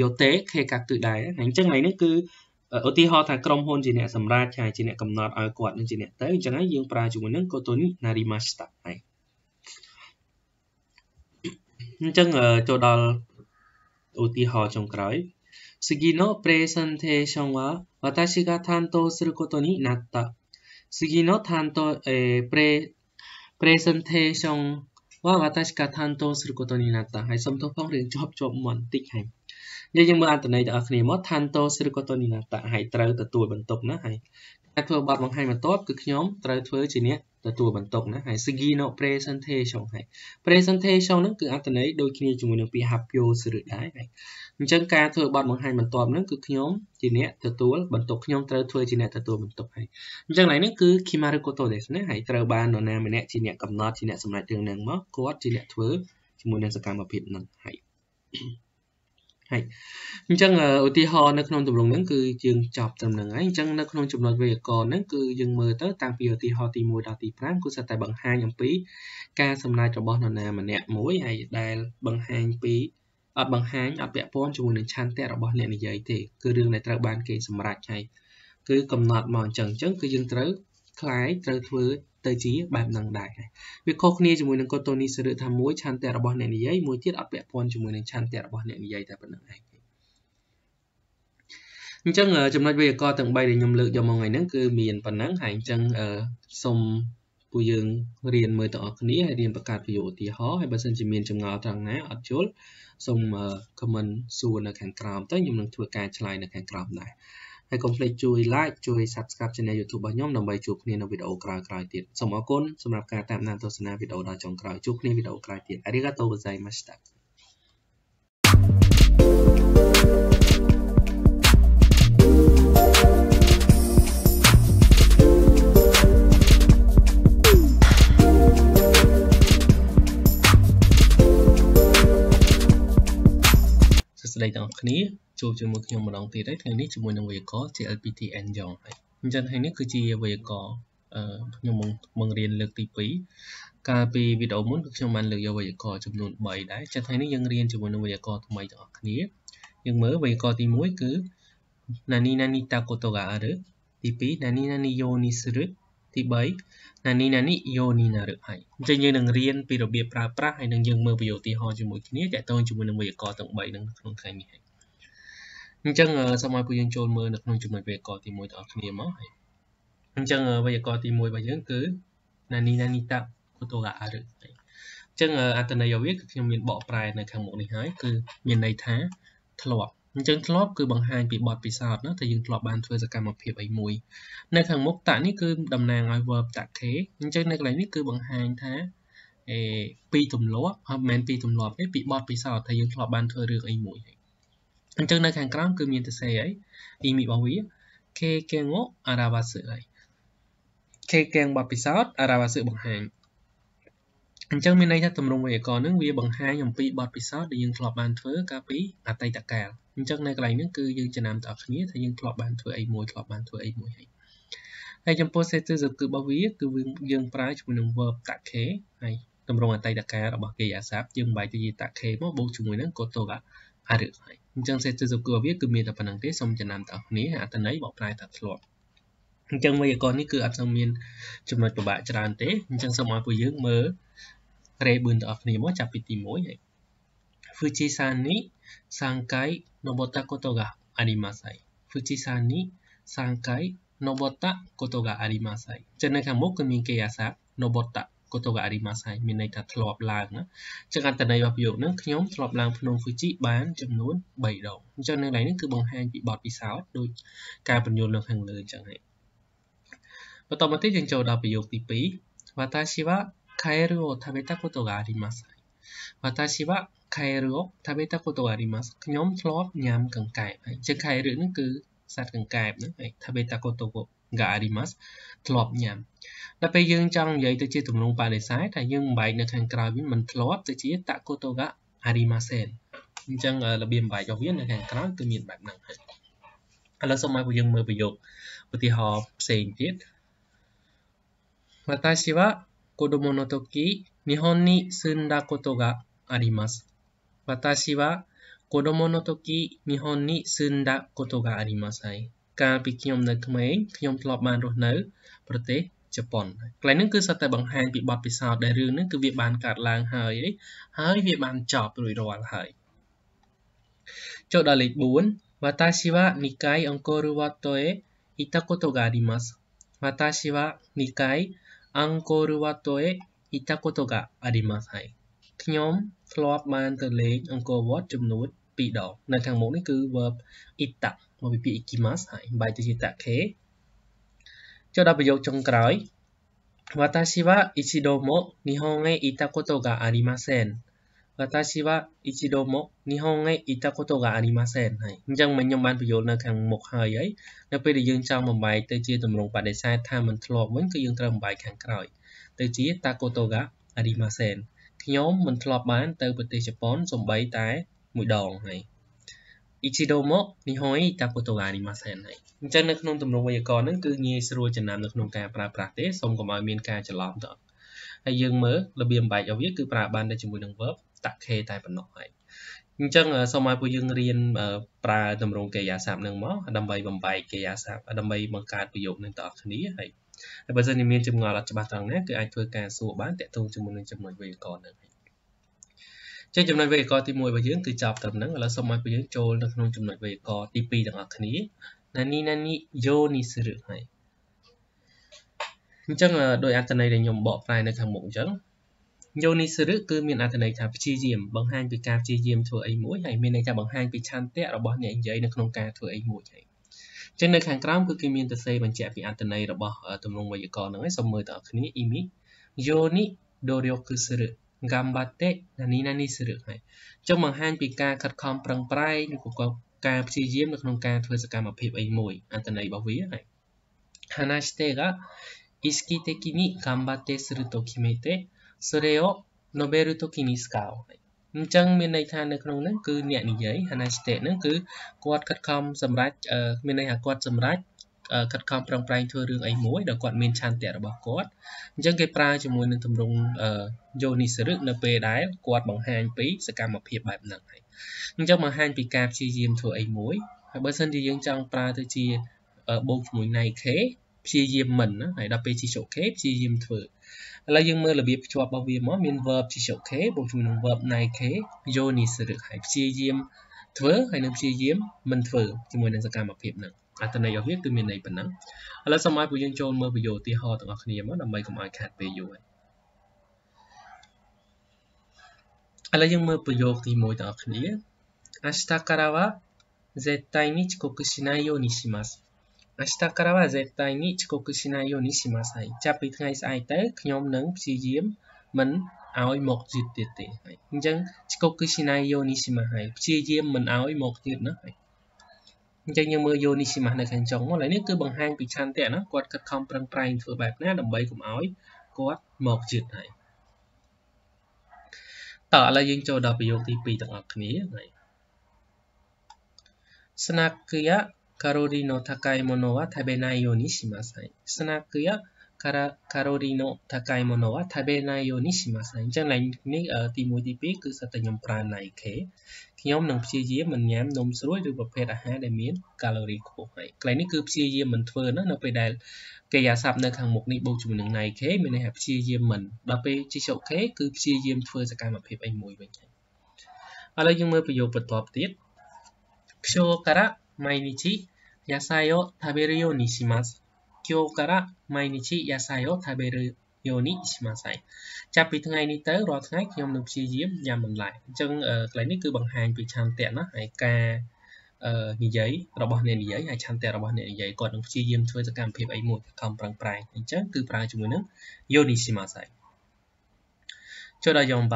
[SPEAKER 1] យោទេខេកាគឺដែរអញ្ចឹងថ្ងៃនេះគឺឧទាហរណ៍ថាក្រុមហ៊ុនជាអ្នកសម្រេចហើយជាអ្នកកំណត់ឲ្យគាត់នឹងជាអ្នកទៅអញ្ចឹងហើយយើងប្រើជាមួយនឹង Koto ni narimashita ហើយអញ្ចឹងចូលដល់ឧទាហរណ៍ចុងក្រោយ次の presentation は私が担当することになった次の担当、えー、プレ、プレゼンテーションは私が担当することになった。はい、សូមទោសផងរឿងជាប់ជាប់មុនតិចហើយយើងយើងមើលអត្ថន័យទាំងអស់គ្នាមក担តោすることになったហើយត្រូវទទួលបន្ទុកណាហើយការធ្វើបទបង្ហាញបន្ទាប់គឺខ្ញុំត្រូវធ្វើជាអ្នកទទួលបន្ទុកណាហើយ Sugino presentation ហើយ presentation ហ្នឹងគឺអត្ថន័យដូចគ្នាជាមួយនឹងពាក្យ Hapyo សឬដែរហើយអញ្ចឹងការធ្វើបទបង្ហាញបន្ទាប់ហ្នឹងគឺខ្ញុំជាអ្នកទទួលបន្ទុកខ្ញុំត្រូវធ្វើជាអ្នកទទួលបន្ទុកហើយអញ្ចឹងឡើយនេះគឺ Kimaru Koto ですねហើយត្រូវបាននរណាម្នាក់ជាអ្នកកំណត់ជាអ្នកសម្រេចរឿងហ្នឹងមកគាត់ជាអ្នកធ្វើជាមួយនឹងសកម្មភាពហ្នឹងហើយហើយអញ្ចឹងឧទាហរណ៍នៅក្នុងទម្រង់ហ្នឹងគឺយើងចប់ត្រឹមហ្នឹងហើយអញ្ចឹងនៅក្នុងចំណុចវេយ្យាករណ៍ហ្នឹងគឺយើងមើលទៅតាំងពីឧទាហរណ៍ទី1ដល់ទី5គឺសិតតែបង្ហាញអំពីការសម្ដែងរបស់នរណាម្នាក់មួយហើយដែលបង្ហាញពីអត់បង្ហាញអត់ពាក់ព័ន្ធជាមួយនឹងឆន្ទៈរបស់អ្នកនិយាយទេគឺរឿងដែលត្រូវបានគេសម្រេចហើយគឺកំណត់មកអញ្ចឹងអញ្ចឹងគឺយើងត្រូវខ្លាយត្រូវធ្វើទៅជាបែបហ្នឹងដែរវាខុសគ្នាជាមួយនឹងកូតូនីសរឺថាមួយឆន្ទៈរបស់អ្នកនិយាយមួយទៀតអត់ពាក់ព័ន្ធជាមួយនឹងឆន្ទៈរបស់អ្នកនិយាយតែប៉ុណ្្នឹងឯងអញ្ចឹងចំណុចវេយ្យាករណ៍ទាំង3ដែលខ្ញុំលើកយកមកថ្ងៃហ្នឹងគឺមានប៉ុណ្ណឹងហើយអញ្ចឹងសូមពួកយើងរៀនមើលទាំងអស់គ្នាហើយរៀនបង្កើតវីដេអូឧទាហរណ៍ហើយបើសិនជាមានចម្ងល់ត្រង់ណាអត់យល់សូម comment សួរនៅខាងក្រោមទៅខ្ញុំនឹងធ្វើការឆ្លើយនៅខាងក្រោមដែរហើយកុំភ្លេចជួយ like ជួយ subscribe channel YouTube របស់ខ្ញុំដើម្បីជួបគ្នានៅវីដេអូក្រោយៗទៀតសូមអរគុណសម្រាប់ការតាមដានទស្សនាវីដេអូដល់ចុងក្រោយជួបគ្នាវីដេអូក្រោយទៀតអារីកាតូ gozaimashita ស្តីទាំងអស់គ្នាជួបជាមួយខ្ញុំម្ដងទៀតហើយថ្ងៃនេះជាមួយនឹងវេកល JLPT Engine ហើយអញ្ចឹងថ្ងៃនេះគឺជាវេកលអឺខ្ញុំបង្រៀនលើកទី2កាលពីវីដេអូមុនគឺខ្ញុំបានលើកយកវេកលចំនួន3ដែរចឹងថ្ងៃនេះយើងរៀនជាមួយនឹងវេកលថ្មីទាំងអស់គ្នាយើងមើលវេកលទី1គឺ nani nani takoto ga aru ទី2 nani nani yoni suru ទី3 nani nani yoni naru ហើយអញ្ចឹងយើងនឹងរៀនពីរបៀបប្រើប្រាស់ហើយនឹងយើងមើលវីដេអូឧទាហរណ៍ជាមួយគ្នាតទៅជាមួយនឹងវេកលទាំង3នឹងក្នុងថ្ងៃនេះអញ្ចឹងសូមឲ្យពួកយើងចូលមើលនៅក្នុងចំណុចវេយ្យាករណ៍ទី1បងប្អូនគ្នាមកអញ្ចឹងវេយ្យាករណ៍ទី1របស់យើងគឺ nani nani ta kotora aru អញ្ចឹងអត្ថន័យរបស់វាគឺខ្ញុំមានបកប្រែនៅខាងមុខនេះហើយគឺមានន័យថាធ្លាប់អញ្ចឹងធ្លាប់គឺបង្ហាញពីបទពិសោធន៍ណាថាយើងធ្លាប់បានធ្វើសកម្មភាពអីមួយនៅខាងមុខតនេះគឺតំណាងឲ្យ verb តខេអញ្ចឹងនៅកន្លែងនេះគឺបង្ហាញថាអេពីទម្លាប់អត់មែនពីទម្លាប់ទេពីបទពិសោធន៍ថាយើងធ្លាប់បានធ្វើរឿងអីមួយហើយអញ្ចឹងនៅខាងក្រោមគឺមានទសេអីអ៊ីមីរបស់វាគេគេងោអារ៉ាវ៉ាសឺអីគេគេងបបពិសោតអារ៉ាវ៉ាសឺបង្ហាញអញ្ចឹងមានន័យថាទម្រង់វេយ្យាករណ៍នឹងវាបង្ហាញអំពីបទពិសោធន៍ដែលយើងធ្លាប់បានធ្វើកាលពីអតីតកាលអញ្ចឹងនៅកន្លែងនេះគឺយើងចំណាំតអគ្នាថាយើងធ្លាប់បានធ្វើអីមួយធ្លាប់បានធ្វើអីមួយហើយហើយចំពោះ set គឺរបស់វាគឺយើងប្រើជាមួយនឹង verb take ហើយទម្រង់អតីតកាលរបស់គេអាសាប់យើងបែរទៅជា take មកបូកជាមួយនឹង kotoga អារឹកហើយអញ្ចឹងសេតិសគូវាគឺមានតែប៉ុណ្្នឹងទេសូមចំណាំទាំងអស់គ្នាអត្ថន័យបកប្រែតាមធ្លាប់អញ្ចឹងវេយ្យាករណ៍នេះគឺអត់សូវមានចំណុចពិបាកច្រើនទេអញ្ចឹងសូមឲ្យពួកយើងមើលរេបឿនទាំងអស់គ្នាមកចាប់ពីទី1 Fujisan ni 3回登ったことがあります Fujisan ni 3回登ったことがありますចឹងនៅខាងមុខគឺមានគេអាសា Nobota គូតូកាអរីម៉ាសៃមានន័យថាធ្លាប់ឡើងណាអញ្ចឹងអត្ថន័យរបស់ប្រយោគហ្នឹងខ្ញុំធ្លាប់ឡើងភ្នំហ្វូជីបានចំនួន3ដងអញ្ចឹងនៅកន្លែងនេះគឺបង្ហាញពីបទពិសោធន៍ដូចការបញ្យលនៅខាងលើអញ្ចឹងហើយបន្តមកទៀតយើងចូលដល់ប្រយោគទី2វ៉ាតាស៊ីវ៉ាカエルを食べたことがあります私はカエルを食べたことがありますខ្ញុំធ្លាប់ញ៉ាំកង្កែបហើយជាងカエルហ្នឹងគឺសត្វកង្កែបហ្នឹងហើយ食べたことがありますធ្លាប់ញ៉ាំដល់ពេលយើងចង់និយាយទៅជាទម្រង់បដិសេធថាយើងបំបែកនៅខាងក្រោយវិញมันធ្លាប់ទៅជាតកូតូកាអារីម៉ាសេនអញ្ចឹងរបៀបបំបែករបស់វានៅខាងក្រោយគឺមានបែបហ្នឹងហើយឥឡូវសូមឲ្យពួកយើងមើលប្រយោគឧទាហរណ៍ផ្សេងទៀត私は子供の時日本に住んだことがあります私は子供の時日本に住んだことがありますហើយកាលពីខ្ញុំនៅក្មេងខ្ញុំធ្លាប់បានរស់នៅប្រទេសជប៉ុនកន្លែងហ្នឹងគឺសិតតែបង្ហាញពីបទពិសោធន៍ដែលរឿងហ្នឹងគឺវាបានកើតឡើងហើយហើយវាបានចប់រួចរាល់ហើយចូលដល់លេខ4 Watashi wa nikai encore wato e ita koto ga arimasu Watashi wa nikai encore wato e ita koto ga arimasu ហើយខ្ញុំធ្លាប់បានទៅលេខ encore wat ចំនួន2ដងនៅខាងមុខនេះគឺ verb ita មកពីពាក្យ ikimasu ហើយបែរទៅជា take ចូលដល់ប្រយោគចុងក្រោយ私は一度も日本へ行ったことがありません私は一度も日本へ行ったことがありませんហើយអញ្ចឹងមិញខ្ញុំបានបញ្យល់នៅខាងមុខហើយហើយ នៅពេលដែលយើង ចង់បំបែកទៅជាទម្រង់បដិសេធថាមិនធ្លាប់វិញគឺយើងត្រូវបំបែកខាងក្រោយ ទៅជា Takoto ga arimasen ខ្ញុំមិនធ្លាប់បាន ទៅប្រទេសជប៉ុនសម្បីតែមួយដងហើយ一度も日本へ行ったことがありませんはいអញ្ចឹងនៅក្នុងទំនុកវេយ្យាករណ៍ហ្នឹងគឺងាយស្រួលចំណាំនៅក្នុងការប្រើប្រាស់ទេសូមកុំឲ្យមានការច្រឡំតហើយយើងមើលរបៀបបែករបស់វាគឺប្រើបានតែជាមួយនឹង verb តខេតែប៉ុណ្ណោះហើយអញ្ចឹងសូមឲ្យពួកយើងរៀនប្រើតម្រងកិរិយាសព្ទនឹងមកដើម្បីបំបែកកិរិយាសព្ទដើម្បីបង្កើតប្រយោគនឹងតអស់គ្នាហើយហើយបើសិនជាមានចម្ងល់អត់ច្បាស់ត្រង់ណាគឺអាចធ្វើការសួរបានតាក់ទងជាមួយនឹងចំណុចវេយ្យាករណ៍នឹងចឹងចំណុចវេយ្យាករណ៍ទី1របស់យើងគឺចប់ត្រឹមហ្នឹងឥឡូវសូមឲ្យពួកយើងចូលនៅក្នុងចំណុចវេយ្យាករណ៍ទី2ទាំងអស់គ្នាណានីណានីយោនីសិរឹហើយអញ្ចឹងដោយអត្ថន័យដែលខ្ញុំបកប្រែនៅខាងមុខអញ្ចឹងយោនីសិរឹគឺមានអត្ថន័យថាព្យាយាមបង្ហាញពីការព្យាយាមធ្វើអីមួយហើយមានន័យថាបង្ហាញពីឆន្ទៈរបស់អ្នកនិយាយនៅក្នុងការធ្វើអីមួយហើយអញ្ចឹងនៅខាងក្រោមគឺគេមានទសេបញ្ជាក់ពីអត្ថន័យរបស់ទម្រង់វេយ្យាករណ៍ហ្នឹងហើយសូមមើលតើអ្នកគ្នាអ៊ីមីយោនីដូរយោគឺសិរឹ gambate ណានេះណានេះសរឿងហើយចង់បង្ហាញពីការខិតខំប្រឹងប្រែងឬក៏ការព្យាយាមនៅក្នុងការធ្វើសកម្មភាពអីមួយអត្ថន័យរបស់វាហើយ Hanashite ga 意識的に頑張ってすると決めてそれを述べるときに使うអញ្ចឹងមានន័យថានៅក្នុងហ្នឹងគឺអ្នកនិយាយ Hanashite ហ្នឹងគឺគាត់ខិតខំសម្រាប់មានន័យថាគាត់សម្រាប់ខិតខំប្រឹងប្រែងធ្វើរឿងអីមួយដែលគាត់មានឆន្ទៈរបស់គាត់អញ្ចឹងគេប្រើជាមួយនឹងទម្រង់យោនិសរឹកនៅពេលដែលគាត់បង្ហាញពីសកម្មភាពបែបហ្នឹងហើយអញ្ចឹងបង្ហាញពីការព្យាយាមធ្វើអីមួយហើយបើសិនជាយើងចង់ប្រើទៅជាបូកជាមួយ Nike ព្យាយាមមិនណាហើយដល់ពេលជីចុក K ព្យាយាមធ្វើឥឡូវយើងមើលរបៀបភ្ជាប់របស់វាមកមាន verb ជីចុក K បូកជាមួយនឹង verb Nike យោនិសរឹកហើយព្យាយាមធ្វើហើយនឹងព្យាយាមមិនធ្វើជាមួយនឹងសកម្មភាពហ្នឹងអត្ថន័យរបស់វាគឺមានន័យប៉ុណ្ណឹងឥឡូវសូមឲ្យពួកយើងចូលមើលវីដេអូឧទាហរណ៍ទាំងអស់គ្នាមកដើម្បីកុំឲ្យខាតពេលយូរហើយឥឡូវយើងមើលប្រយោគទី1ទាំងអស់គ្នា明日からは絶対に遅刻しないようにします明日からは絶対に遅刻しないようにしますហើយចាប់ពីថ្ងៃស្អែកទៅខ្ញុំនឹងព្យាយាមមិនឲ្យមកយឺតទៀតទេអញ្ចឹង遅刻しないようにしますហើយព្យាយាមមិនឲ្យមកយឺតណាហើយអញ្ចឹងយើងមើលយោនីស៊ីម៉ាស់នៅខាងចុងមកឡើយនេះគឺបង្ហាញពីឆន្ទៈណាគាត់ខិតខំប្រឹងប្រែងធ្វើបែបណាដើម្បីកុំឲ្យគាត់មកជិតហើយតើឥឡូវយើងចូលដល់ប្រយោគទី2ទាំងអស់គ្នាហើយスナックやカロリーの高いものは食べないようにします。スナックやからカロリーの高いものは食べないようにしますអញ្ចឹងឡើងនេះទី1ទី2គឺសិតតែខ្ញុំប្រើ Nike ខ្ញុំនឹងព្យាយាមមិនញ៉ាំនំស្រួយឬប្រភេទអាហារដែលមានកាឡូរីខ្ពស់ហើយកន្លែងនេះគឺព្យាយាមមិនធ្វើណានៅពេលដែលកិរិយាសព្ទនៅខាងមុខនេះបូកជាមួយនឹង Nike មានន័យថាព្យាយាមមិនដល់ពេលជិះអូខេគឺព្យាយាមធ្វើសកម្មភាពអីមួយវិញហើយឥឡូវយើងមើលប្រយោគបន្ទាប់ទៀត今日から毎日野菜を食べるようにします今日から毎日野菜を食べるようにしませんចាប់ពីថ្ងៃនេះទៅរាល់ថ្ងៃខ្ញុំនឹងព្យាយាមញ៉ាំបន្លែអញ្ចឹងកន្លែងនេះគឺបង្ហាញពីឆន្ទៈណាហើយការនិយាយរបស់អ្នកនិយាយហើយឆន្ទៈរបស់អ្នកនិយាយគាត់នឹងព្យាយាមធ្វើសកម្មភាពអីមួយខំប្រឹងប្រែងអញ្ចឹងគឺប្រើជាមួយនឹងយោនីស៊ីម៉ាសៃចុះដល់4番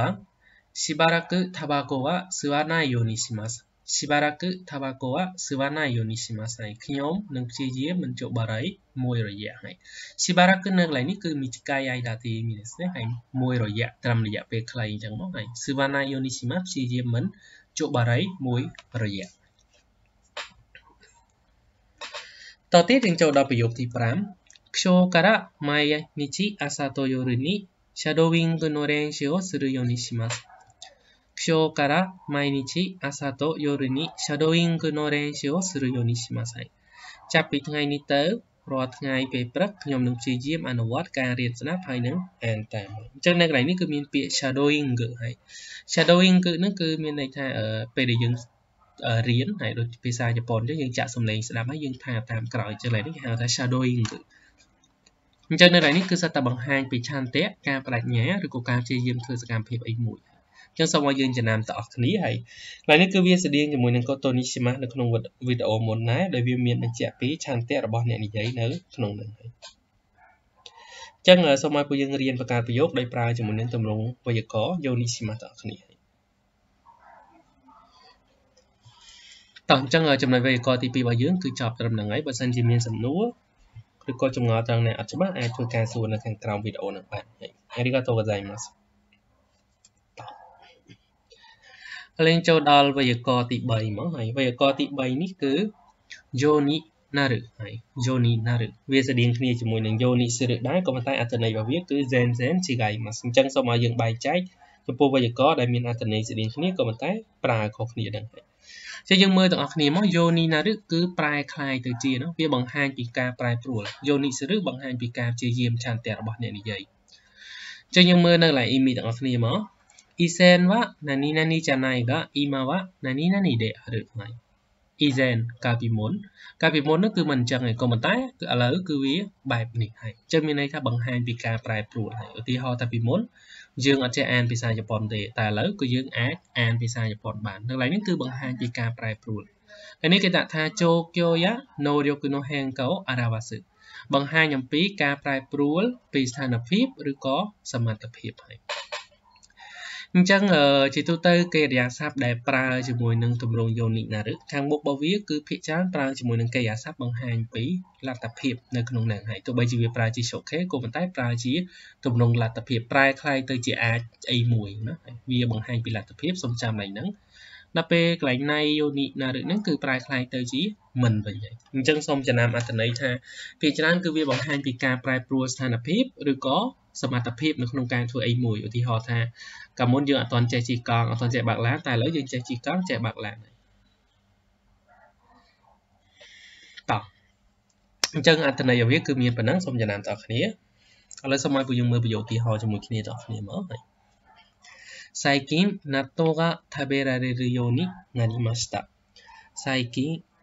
[SPEAKER 1] しばらくタバコは吸わないようにしますしばらくタバコは吸わないようにしますហើយខ្ញុំនឹងព្យាយាមមិនជប់បារីមួយរយៈហើយしばらくនៅកន្លែងនេះគឺមីចកាយអាយដាទីមានស្នេហ៍ហើយមួយរយៈត្រឹមរយៈពេលខ្លីអញ្ចឹងមកហើយ吸わないようにしますព្យាយាមមិនជប់បារីមួយរយៈតទៀតយើងចូលដល់ប្រយោគទី5気象から毎日朝と夜にシャドウィングの練習をするようにします今日から毎日朝と夜にシャドーイングの練習をするようにしなさい。ចាប់ពីថ្ងៃនេះតទៅរាល់ថ្ងៃពេលព្រឹកខ្ញុំនឹងព្យាយាមអនុវត្តការរៀនស្ដាប់ហើយនឹងអានតាមអញ្ចឹងនៅកន្លែងនេះគឺមានពាក្យ shadowing គឺហើយ shadowing គឺនឹងគឺមានន័យថាពេលដែលយើងរៀនហើយដូចភាសាជប៉ុនចឹងយើងចាក់សំឡេងស្ដាប់ហើយយើងថាតាមក្រោយចឹងឡើយនេះគេហៅថា shadowing គឺអញ្ចឹងនៅកន្លែងនេះគឺសិតតែបង្ហាញពីឆន្ទៈការបដិញ្ញាឬក៏ការព្យាយាមធ្វើសកម្មភាពអីមួយចឹងសូមឲ្យយើងចំណាំតអស់គ្នាហើយថ្ងៃនេះគឺវាស្តៀងជាមួយនឹងកូតូនីស៊ីម៉ានៅក្នុងវីដេអូមុនណាដែលវាមានបញ្ជាក់ពីឆន្ទៈរបស់អ្នកនិយាយនៅក្នុងនឹងហើយចឹងសូមឲ្យពួកយើងរៀនបកការប្រយោគដោយប្រើជាមួយនឹងទម្រង់វេយ្យាករណ៍យោនីស៊ីម៉ាតអស់គ្នាតោះអញ្ចឹងចំណុចវេយ្យាករណ៍ទី2របស់យើងគឺចប់ត្រឹមហ្នឹងហើយបើសិនជាមានសំណួរឬក៏ចម្ងល់ត្រង់ណាអត់ច្បាស់អាចធ្វើការសួរនៅខាងក្រោមវីដេអូនឹងបានហើយអរិយាទោកូហ្សាយម៉ាស់លេងចូលដល់វេយ្យាករណ៍ទី3មកហើយវេយ្យាករណ៍ទី3នេះគឺ Yoni Naru ហើយ Yoni Naru វាស្តៀងគ្នាជាមួយនឹង Yoni Siru ដែរក៏ប៉ុន្តែអត្ថន័យរបស់វាគឺ Zen Zen Chigai មកអញ្ចឹងសូមឲ្យយើងបែកចែកចំពោះវេយ្យាករណ៍ដែលមានអត្ថន័យស្តៀងគ្នាក៏ប៉ុន្តែប្រើខុសគ្នាដែរចឹងយើងមើលទាំងអស់គ្នាមក Yoni Naru គឺប្រែคล้ายទៅជានោះវាបង្ហាញពីការប្រែប្រួល Yoni Siru បង្ហាញពីការព្យាយាមឆន្ទៈរបស់អ្នកនិយាយចឹងយើងមើលនៅកន្លែង imi ទាំងអស់គ្នាមក以前は何々じゃないが、今は何々であるថ្ងៃ Isen កាលពីមុនកាលពីមុននោះគឺមិនអញ្ចឹងឯងក៏ប៉ុន្តែគឺឥឡូវគឺវាបែបនេះហើយអញ្ចឹងមានន័យថាបង្ហាញពីការប្រែប្រួលហើយឧទាហរណ៍តែពីមុនយើងអត់ចេះអានភាសាជប៉ុនទេតែឥឡូវគឺយើងអាចអានភាសាជប៉ុនបាននៅកន្លែងនេះគឺបង្ហាញពីការប្រែប្រួលហើយនេះគេដាក់ថាជោគយោយ៉ាណូរយោគីណូហេងកោអារ៉ាវ៉ាសឹបង្ហាញអំពីការប្រែប្រួលពីស្ថានភាពឬក៏សមត្ថភាពហើយអញ្ចឹងជាទូទៅគេអាស័ព្ទដែលប្រើជាមួយនឹងទម្រង់យោនិកណារឹកខាងមុខរបស់វាគឺភាគច្រើនប្រើជាមួយនឹងគេអាស័ព្ទបង្ហាញពីលទ្ធភាពនៅក្នុងនឹងហើយទោះបីជាវាប្រើជា showcase ក៏ប៉ុន្តែប្រើជាទម្រង់លទ្ធភាពប្រែคล้ายទៅជាអាចអីមួយណាវាបង្ហាញពីលទ្ធភាពសំចាំឡើងហ្នឹងដល់ពេលកន្លែងណៃយោនិកណារឹកហ្នឹងគឺប្រែคล้ายទៅជាមិនវិញហើយអញ្ចឹងសូមចំណាំអត្ថន័យថាភាគច្រើនគឺវាបង្ហាញពីការប្រែប្រួលស្ថានភាពឬក៏សមត្ថភាពនៅក្នុងការធ្វើអីមួយឧទាហរណ៍ថាកាលមុនយើងអត់ទាន់ចេះជិះកង់អត់ទាន់ចេះបើកឡានតែឥឡូវយើងចេះជិះកង់ចេះបើកឡានហើយតោះអញ្ចឹងអត្ថន័យវាគឺមានប៉ុណ្ណឹងសូមចំណាំតគ្នាឥឡូវសូមឲ្យពួកយើងមើលប្រយោគទីហោជាមួយគ្នាតគ្នាមកហើយ最近納豆が食べられるようになりました最近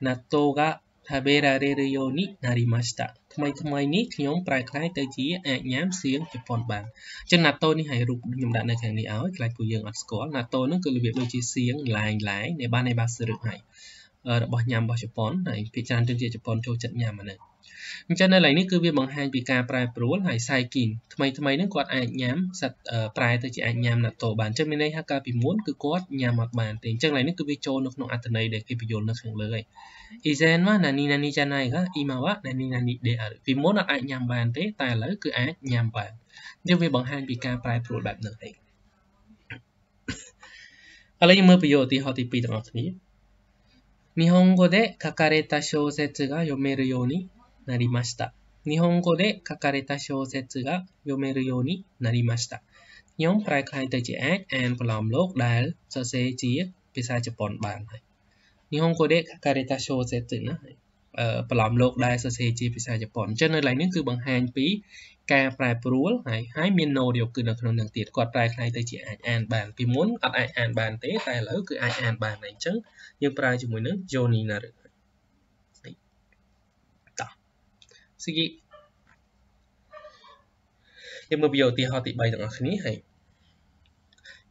[SPEAKER 1] 納豆が食べられるようになりましたថ្មីថ្មីនេះខ្ញុំប្រែក្លាយទៅជាអាចញ៉ាំសៀងជប៉ុនបានអញ្ចឹង NATO នេះឲ្យរូបខ្ញុំដាក់នៅខាងនេះឲ្យខ្លាចពួកយើងអត់ស្គាល់ NATO ហ្នឹងគឺរបៀបដូចជាសៀងឡាយឡាយនៃបាននៃបាសឺរឹកហើយរបស់ញ៉ាំរបស់ជប៉ុនហើយភាគច្រើនជនជាតិជប៉ុនចូលចិត្តញ៉ាំអាហ្នឹងអញ្ចឹងនៅឡើយនេះគឺវាបង្ហាញពីការប្រែប្រួលហើយសៃគីនថ្មីថ្មីហ្នឹងគាត់អាចញ៉ាំសត្វប្រែទៅជាអាចញ៉ាំណាតូបានអញ្ចឹងមានន័យថាកាលពីមុនគឺគាត់ញ៉ាំអត់បានទេអញ្ចឹងឡើយនេះគឺវាចូលនៅក្នុងអត្ថន័យដែលគេបញ្យល់នៅខាងលើហើយអ៊ីសែនមកណានីណានីចាណៃកាអ៊ីម៉ាវ៉ាណានីណានីដេអរពីមុនអាចញ៉ាំបានទេ តែឥឡូវគឺអាចញ៉ាំបានអញ្ចឹងវាបង្ហាញពីការប្រែប្រួលបែបហ្នឹងឯងឥឡូវយើងមើលប្រយោគឧទាហរណ៍ទី2ទាំងអស់គ្នា日本語で書かれた小説が読めるようになりました。日本語で書かれた小説が読めるようになりました。ខ្ញុំប្រែក្លាយទៅជាអាចអានប្រឡំលោកដែលសរសេរជាភាសាជប៉ុនបានហើយ日本語で書かれた小説ណាប្រឡំលោកដែលសរសេរជាភាសាជប៉ុនអញ្ចឹងនៅឡើយនេះគឺបង្ហាញពីការប្រែប្រួលហើយហើយមាន no រៀបគឺនៅក្នុងនឹងទៀតគាត់ប្រែក្លាយទៅជាអាចអានបានពីមុនអត់អាចអានបានទេតែឥឡូវគឺអាចអានបានហើយអញ្ចឹង យើងប្រើជាមួយនឹង Johnny ណាឬ次យើងមើលពីឧទាហរណ៍ទ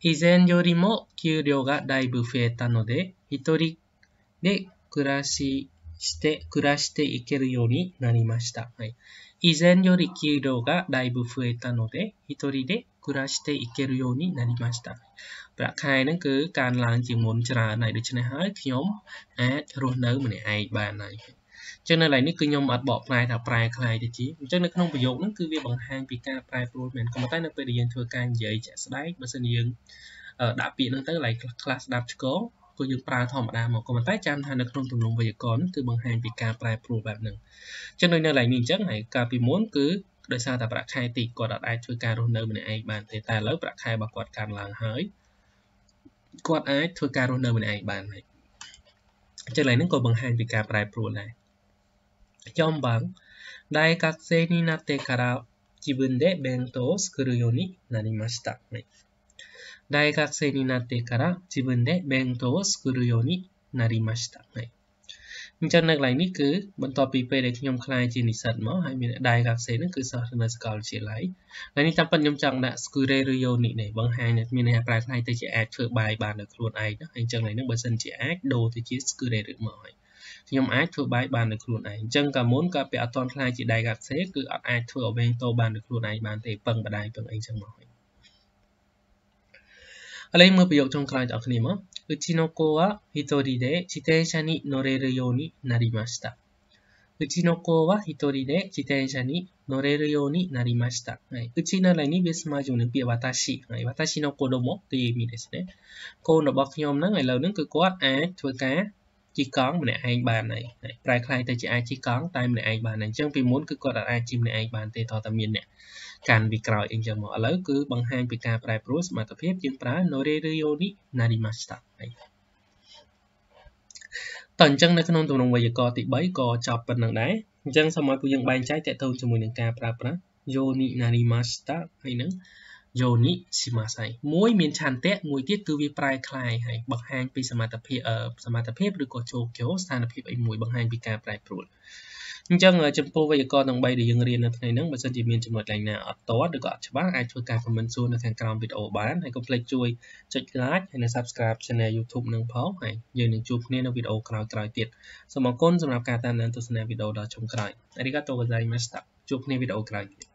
[SPEAKER 1] 以前よりも給料がだいぶ増えたので、一人で暮らしして、暮らしていけるようになりました。はい、以前より給料がだいぶ増えたので、一人で暮らしていけるようになりました。ប្រាក់ខែហ្នឹងគឺការឡើងជាងមុនច្រើនហើយដូច្នេអញ្ចឹងនៅឡើយនេះគឺខ្ញុំអត់បកប្រែថាប្រែคล้ายទៅជាអញ្ចឹងនៅក្នុងប្រយោគហ្នឹងគឺវាបង្ហាញពីការប្រែប្រួលមែនក៏ប៉ុន្តែនៅពេលដែលយើងធ្វើការនិយាយជាក់ស្ដែងបើសិនយើងដាក់ពាក្យហ្នឹងទៅឡើយខ្លះស្ដាប់ឆ្កោគឺយើងប្រើធម្មតាមកក៏ប៉ុន្តែចាំថានៅក្នុងទម្រង់វេយ្យាករណ៍គឺបង្ហាញពីការប្រែប្រួលបែបហ្នឹងអញ្ចឹងដូចនៅឡើយនេះអញ្ចឹងហើយកាលពីមុនគឺដោយសារតែប្រាក់ខែតិចគាត់អាចធ្វើការរស់នៅម្នាក់ឯងបានទេតែឥឡូវប្រាក់ខែរបស់គាត់កើនឡើងហើយគាត់អាចធ្វើការរស់នៅម្នាក់ឯងបានហើយអញ្ចឹងឡើយហ្នឹងក៏បង្ហាញពីការប្រែប្រួលដែរ4番、大学生になってから自分で弁当を作るようになりました。はい、大学生になってから自分で弁当を作るようになりました。はいអញ្ចឹងនៅកន្លែងនេះគឺបន្ទាប់ពីពេលដែលខ្ញុំខ្លាយជានិស្សិតមកហើយមានដៃកាក់សេនឹងគឺសិស្សនៅសាកលវិទ្យាល័យហើយនេះតាមពិតខ្ញុំចង់ដាក់ square ឬ unit នេះបង្ហាញមានន័យថាប្រែផ្នែកទៅជាអាចធ្វើបាយបានដោយខ្លួនឯងណាហើយអញ្ចឹងឡើយនឹងបើសិនជាអាចដូរទៅជា square ឬមកហើយខ្ញុំអាចធ្វើបាយបានដោយខ្លួនឯងអញ្ចឹងកាមុនក៏ពាក់អត់តន់ខ្លាយជាដៃកាក់សេគឺអត់អាចធ្វើឲ្យវែងតោបានដោយខ្លួនឯងបានទេពឹងបដាយពឹងអីចឹងមកឥឡូវមើលប្រយោគចុងក្រោយបងប្អូនគ្នាមកうちの子は一人で自転車に乗れるようになりました。うちの子は一人で自転車に乗れるようになりました。はい、うちの来にベースマージョンのピア私、はい、私の子供という意味ですね。子の僕に思うのは、なんかこう、あ、とか、ជីកង់ម្នាក់ឯងបានហើយប្រែខ្លាំងទៅជាអាចជីកង់តែម្នាក់ឯងបានអញ្ចឹងពីមុនគឺគាត់អាចជីម្នាក់ឯងបានទេតោះតែមានអ្នកកាន់វាក្រោយអីចឹងមកឥឡូវគឺបង្ហាញពីការប្រែប្រួលសមត្ថភាពយើងប្រើ Norerio ni narimashita ហើយតោះអញ្ចឹងនៅក្នុងទំនងវេយ្យាករណ៍ទី3ក៏ចប់ប៉ុណ្ណឹងដែរអញ្ចឹងសូមឲ្យពួកយើងបែងចែកតទៅជាមួយនឹងការប្រើប្រាស់ Yoni narimashita ហើយនឹងយោនិសិមាស័យមួយមានឆន្ទៈមួយទៀតគឺវាប្រែคลายហើយបង្ហាញពីសមត្ថភាពសមត្ថភាពឬក៏ចូលគោស្ថានភាពអីមួយបង្ហាញពីការប្រែប្រួលអញ្ចឹងចំពោះវេយ្យាករណ៍ទាំង3ដែលយើងរៀននៅថ្ងៃនេះបើសិនជាមានចំណុចឡើងណាអត់តឬក៏អត់ច្បាស់អាចធ្វើការ comment សួរនៅខាងក្រោមវីដេអូបានហើយកុំភ្លេចជួយចុច like ហើយនិង subscribe channel YouTube នឹងផងហើយយើងនឹងជួបគ្នានៅវីដេអូក្រោយៗទៀតសូមអរគុណសម្រាប់ការតាមដានទស្សនាវីដេអូដល់ចុងក្រោយអរិយាទោកូហ្សាយម៉ាស្តាជួបគ្នាវីដេអូក្រោយទៀត